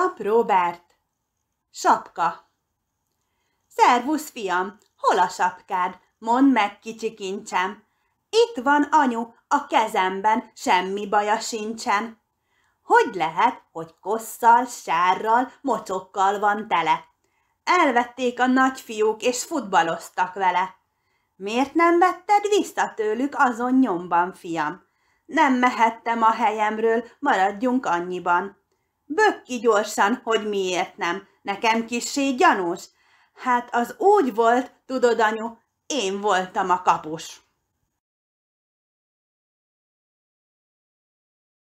Pap Robert. Sapka. Szervusz, fiam, hol a sapkád? Mondd meg, kicsi kincsem. Itt van, anyu, a kezemben, semmi baja sincsen. Hogy lehet, hogy kosszal, sárral, mocokkal van tele? Elvették a nagyfiúk, és futballoztak vele. Miért nem vetted vissza tőlük azon nyomban, fiam? Nem mehettem a helyemről, maradjunk annyiban. Bök ki gyorsan, hogy miért nem. Nekem kissé gyanús. Hát az úgy volt, tudod, anyu, én voltam a kapus.